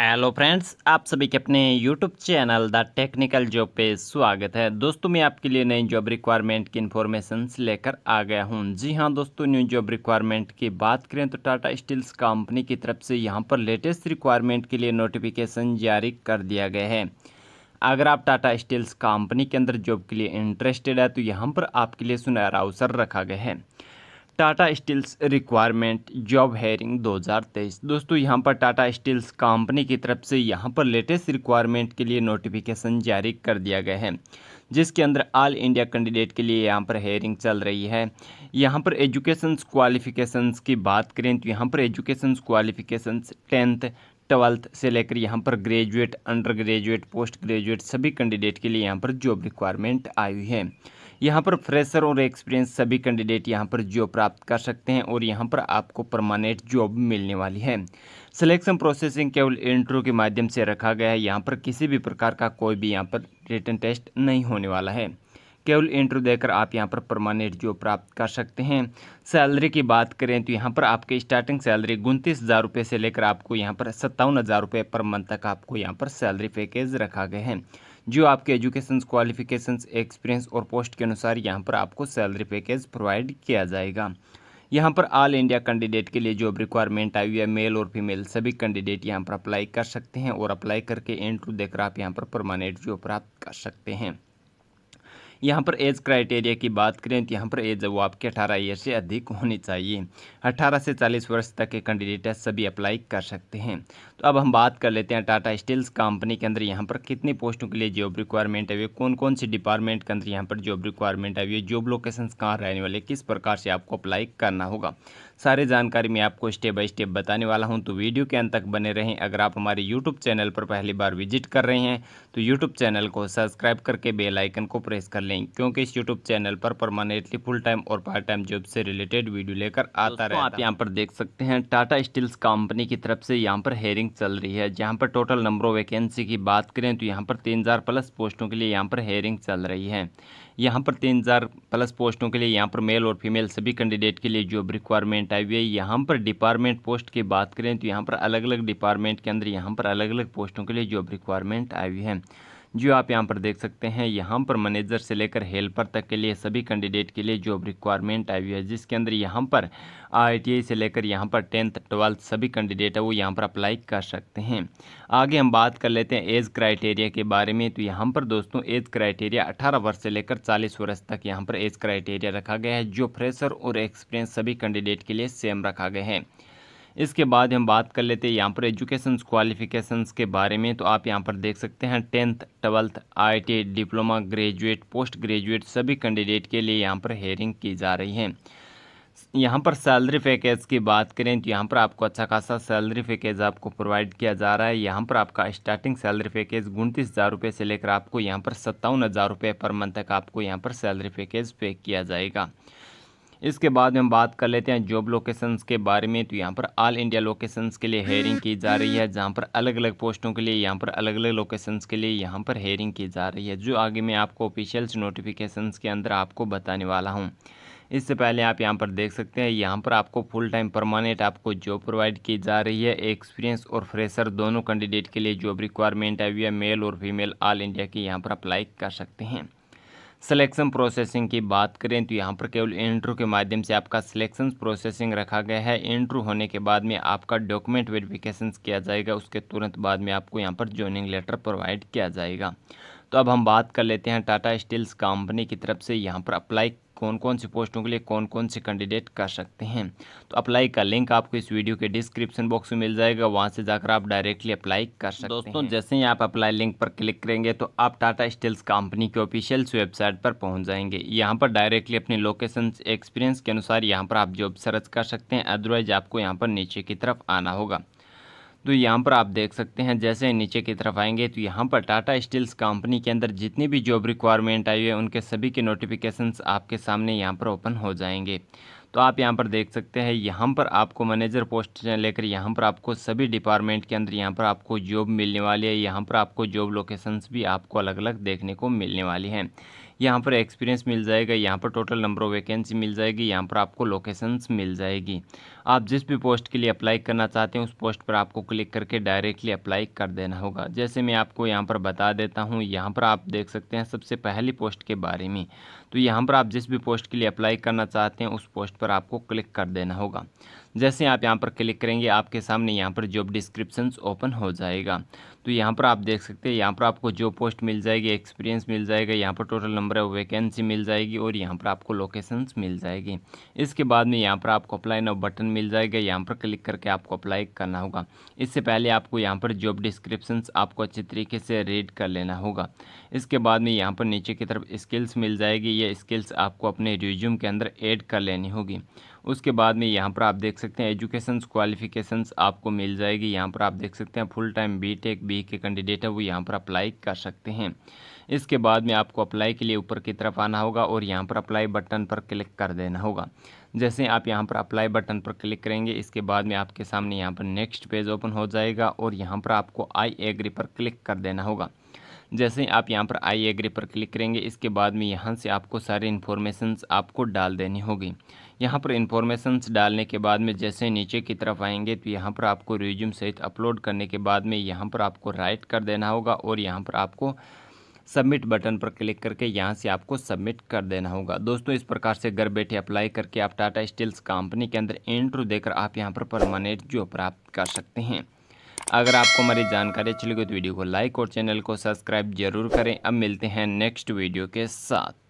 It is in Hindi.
हेलो फ्रेंड्स आप सभी के अपने YouTube channel the technical job पे स्वागत है दोस्तों मैं आपके लिए नई जॉब रिक्वायरमेंट की इन्फॉर्मेशन लेकर आ गया हूं जी हां दोस्तों न्यू जॉब रिक्वायरमेंट की बात करें तो टाटा स्टील्स कंपनी की तरफ से यहां पर लेटेस्ट रिक्वायरमेंट के लिए नोटिफिकेशन जारी कर दिया गया है अगर आप टाटा स्टील्स कंपनी के अंदर जॉब के लिए इंटरेस्टेड है तो यहाँ पर आपके लिए सुनहरा अवसर रखा गया है Tata steels requirement job hiring 2023 दोस्तों यहां पर टाटा स्टील्स कंपनी की तरफ से यहां पर लेटेस्ट रिक्वायरमेंट के लिए नोटिफिकेशन जारी कर दिया गया है जिसके अंदर ऑल इंडिया कैंडिडेट के लिए यहाँ पर हेयरिंग चल रही है यहाँ पर एजुकेशन क्वालिफिकेशंस की बात करें तो यहाँ पर एजुकेशन क्वालिफिकेशंस टेंथ ट्वेल्थ से लेकर यहाँ पर graduate under graduate post graduate सभी कैंडिडेट के लिए यहाँ पर जॉब रिक्वायरमेंट आई हुई है यहाँ पर फ्रेशर और एक्सपीरियंस सभी कैंडिडेट यहाँ पर जॉब प्राप्त कर सकते हैं और यहाँ पर आपको परमानेंट जॉब मिलने वाली है सिलेक्शन प्रोसेसिंग केवल इंटरव्यू के माध्यम से रखा गया है यहाँ पर किसी भी प्रकार का कोई भी यहाँ पर रिटर्न टेस्ट नहीं होने वाला है केवल इंटरव्यू देकर आप यहाँ पर परमानेंट जॉब प्राप्त कर सकते हैं सैलरी की बात करें तो यहाँ पर आपके स्टार्टिंग सैलरी उनतीस हज़ार रुपये से लेकर आपको यहाँ पर सत्तावन हज़ार रुपये पर मंथ तक आपको यहाँ पर सैलरी पैकेज रखा गया है जो आपके एजुकेशन क्वालिफिकेशंस एक्सपीरियंस और पोस्ट के अनुसार यहाँ पर आपको सैलरी पैकेज प्रोवाइड किया जाएगा यहाँ पर ऑल इंडिया कैंडिडेट के लिए जॉब रिक्वायरमेंट आई हुई है मेल और फीमेल सभी कैंडिडेट यहाँ पर अप्लाई कर सकते हैं और अप्लाई करके इंटरव्यू देकर आप यहाँ पर परमानेंट जॉब प्राप्त कर सकते हैं यहाँ पर एज क्राइटेरिया की बात करें तो यहाँ पर एज वो आपके अठारह ईयर से अधिक होनी चाहिए अठारह से चालीस वर्ष तक के कैंडिडेट सभी अप्लाई कर सकते हैं तो अब हम बात कर लेते हैं टाटा स्टील्स कंपनी के अंदर यहाँ पर कितनी पोस्टों के लिए जॉब रिक्वायरमेंट है कौन कौन सी डिपार्टमेंट के अंदर यहाँ पर जॉब रिक्वायरमेंट आई है जॉब लोकेशन कहाँ रहने वाले किस प्रकार से आपको अप्लाई करना होगा सारी जानकारी मैं आपको स्टेप बाय स्टेप बताने वाला हूँ तो वीडियो के अंत तक बने रहें अगर आप हमारे यूट्यूब चैनल पर पहली बार विजिट कर रहे हैं तो यूट्यूब चैनल को सब्सक्राइब करके बेलाइकन को प्रेस कर लें क्योंकि इस यूट्यूब चैनल पर परमानेंटली फुल टाइम और पार्ट टाइम जॉब से रिलेटेड वीडियो लेकर आता रहता आप यहाँ पर देख सकते हैं टाटा स्टील्स कंपनी की तरफ से यहाँ पर हेयरिंग चल रही है जहाँ पर टोटल नंबर ऑफ वैकेंसी की बात करें तो यहाँ पर तीन हज़ार प्लस पोस्टों के लिए यहाँ पर हेयरिंग चल रही है यहाँ पर तीन हज़ार प्लस पोस्टों के लिए यहाँ पर मेल और फीमेल सभी कैंडिडेट के लिए जॉब रिक्वायरमेंट आई हुई है यहाँ पर डिपार्टमेंट पोस्ट की बात करें तो यहाँ पर अलग अलग डिपार्टमेंट के अंदर यहाँ पर अलग अलग पोस्टों के लिए जॉब रिक्वायरमेंट आई हुई है जो आप यहाँ पर देख सकते हैं यहाँ पर मैनेजर से लेकर हेल्पर तक के लिए सभी कैंडिडेट के लिए जॉब रिक्वायरमेंट आई हुई है जिसके अंदर यहाँ पर आई से लेकर यहाँ पर टेंथ ट्वेल्थ सभी कैंडिडेट है वो यहाँ पर अप्लाई कर सकते हैं आगे हम बात कर लेते हैं एज क्राइटेरिया के बारे में तो यहाँ पर दोस्तों एज क्राइटेरिया अठारह वर्ष से लेकर चालीस वर्ष तक यहाँ पर एज क्राइटेरिया रखा गया है जो फ्रेशर और एक्सपीरियंस सभी कैंडिडेट के लिए सेम रखा गया है इसके बाद हम बात कर लेते हैं यहाँ पर एजुकेशन क्वालिफिकेशन के बारे में तो आप यहाँ पर देख सकते हैं tenth twelfth I diploma graduate post graduate सभी कैंडिडेट के लिए यहाँ पर हेयरिंग की जा रही है यहाँ पर सैलरी पैकेज की बात करें तो यहाँ पर आपको अच्छा खासा सैलरी पैकेज आपको प्रोवाइड किया जा रहा है यहाँ पर आपका स्टार्टिंग सैलरी पैकेज उनतीस हज़ार रुपये से लेकर आपको यहाँ पर सत्तावन हज़ार रुपये पर मंथ तक आपको यहाँ पर सैलरी पैकेज पे किया जाएगा इसके बाद हम बात कर लेते हैं जॉब लोकेशंस के बारे में तो यहाँ पर ऑल इंडिया लोकेशंस के लिए हेयरिंग की जा रही है जहाँ पर अलग अलग पोस्टों के लिए यहाँ पर अलग अलग लोकेशंस के लिए यहाँ पर हेयरिंग की जा रही है जो आगे मैं आपको ऑफिशियल्स नोटिफिकेशंस के अंदर आपको बताने वाला हूँ इससे पहले आप यहाँ पर देख सकते हैं यहाँ पर आपको फुल टाइम परमानेंट आपको जॉब प्रोवाइड की जा रही है एक्सपीरियंस और फ्रेशर दोनों कैंडिडेट के लिए जॉब रिक्वायरमेंट आई हुई है मेल और फीमेल ऑल इंडिया की यहाँ पर अप्लाई कर सकते हैं सिलेक्शन प्रोसेसिंग की बात करें तो यहाँ पर केवल इंट्रो के माध्यम से आपका सिलेक्शन प्रोसेसिंग रखा गया है इंट्रो होने के बाद में आपका डॉक्यूमेंट वेरिफिकेशन किया जाएगा उसके तुरंत बाद में आपको यहाँ पर ज्वाइनिंग लेटर प्रोवाइड किया जाएगा तो अब हम बात कर लेते हैं टाटा स्टील्स कंपनी की तरफ से यहाँ पर अप्लाई कौन कौन सी पोस्टों के लिए कौन कौन से कैंडिडेट कर सकते हैं तो अप्लाई का लिंक आपको इस वीडियो के डिस्क्रिप्शन बॉक्स में मिल जाएगा वहाँ से जाकर आप डायरेक्टली अप्लाई कर सकते दोस्तों हैं दोस्तों जैसे ही आप अप्लाई लिंक पर क्लिक करेंगे तो आप टाटा स्टील्स कंपनी के ऑफिशियल्स वेबसाइट पर पहुँच जाएंगे यहाँ पर डायरेक्टली अपने लोकेशन एक्सपीरियंस के अनुसार यहाँ पर आप जॉब सर्च कर सकते हैं अदरवाइज आपको यहाँ पर नीचे की तरफ आना होगा तो यहाँ पर आप देख सकते हैं जैसे नीचे की तरफ आएंगे तो यहाँ पर टाटा स्टील्स कंपनी के अंदर जितनी भी जॉब रिक्वायरमेंट आई है उनके सभी के नोटिफिकेशंस आपके सामने यहाँ पर ओपन हो जाएंगे तो आप यहाँ पर देख सकते हैं यहाँ पर आपको मैनेजर पोस्ट लेकर यहाँ पर आपको सभी डिपार्टमेंट के अंदर यहाँ पर आपको जॉब मिलने वाली है यहाँ पर आपको जॉब लोकेशंस भी आपको अलग अलग देखने को मिलने वाली हैं यहाँ पर एक्सपीरियंस मिल जाएगा यहाँ पर टोटल नंबर ऑफ वैकेंसी मिल जाएगी यहाँ पर आपको लोकेशंस मिल जाएगी आप जिस भी पोस्ट के लिए अप्लाई करना चाहते हैं उस पोस्ट पर आपको क्लिक करके डायरेक्टली अप्लाई कर देना होगा जैसे मैं आपको यहाँ पर बता देता हूँ यहाँ पर आप देख सकते हैं सबसे पहली पोस्ट के बारे में तो यहाँ पर आप जिस भी पोस्ट के लिए अप्लाई करना चाहते हैं उस पोस्ट पर आपको क्लिक कर देना होगा जैसे आप यहाँ पर क्लिक करेंगे आपके सामने यहाँ पर जॉब डिस्क्रिप्शन ओपन हो जाएगा तो यहाँ पर आप देख सकते हैं यहाँ पर आपको जो पोस्ट मिल जाएगी एक्सपीरियंस मिल जाएगा यहाँ पर टोटल नंबर ऑफ वैकेंसी मिल जाएगी और यहाँ पर आपको लोकेशंस मिल जाएगी इसके बाद में यहाँ पर आपको अप्लाई नाउ बटन मिल जाएगा यहाँ पर क्लिक करके आपको अप्लाई करना होगा इससे पहले आपको यहाँ पर जॉब डिस्क्रिप्शन आपको अच्छे तरीके से रीड कर लेना होगा इसके बाद में यहाँ पर नीचे की तरफ स्किल्स मिल जाएगी ये स्किल्स आपको अपने रिज्यूम के अंदर एड कर लेनी होगी उसके बाद में यहाँ पर आप देख सकते हैं एजुकेशन क्वालिफिकेशन आपको मिल जाएगी यहाँ पर आप देख सकते हैं full time B tech B के कैंडिडेट है वो यहाँ पर अप्लाई कर सकते हैं इसके बाद में आपको अप्लाई के लिए ऊपर की तरफ आना होगा और यहाँ पर अप्लाई बटन पर क्लिक कर देना होगा जैसे आप यहाँ पर अप्लाई बटन पर क्लिक करेंगे इसके बाद में आपके सामने यहाँ पर नेक्स्ट पेज ओपन हो जाएगा और यहाँ पर आपको आई एग्री पर क्लिक कर देना होगा जैसे ही आप यहाँ पर आई एग्री पर क्लिक करेंगे इसके बाद में यहाँ से आपको सारी इन्फॉर्मेशंस आपको डाल देनी होगी यहाँ पर इन्फॉर्मेशंस डालने के बाद में जैसे नीचे की तरफ आएंगे तो यहाँ पर आपको रिज्यूम सहित अपलोड करने के बाद में यहाँ पर आपको राइट कर देना होगा और यहाँ पर आपको सबमिट बटन पर क्लिक करके यहाँ से आपको सबमिट कर देना होगा दोस्तों इस प्रकार से घर बैठे अप्लाई करके आप टाटा स्टील्स कंपनी के अंदर इंटरव्यू देकर आप यहाँ पर परमानेंट जॉब प्राप्त कर सकते हैं अगर आपको हमारी जानकारी अच्छी लगी तो वीडियो को लाइक और चैनल को सब्सक्राइब जरूर करें अब मिलते हैं नेक्स्ट वीडियो के साथ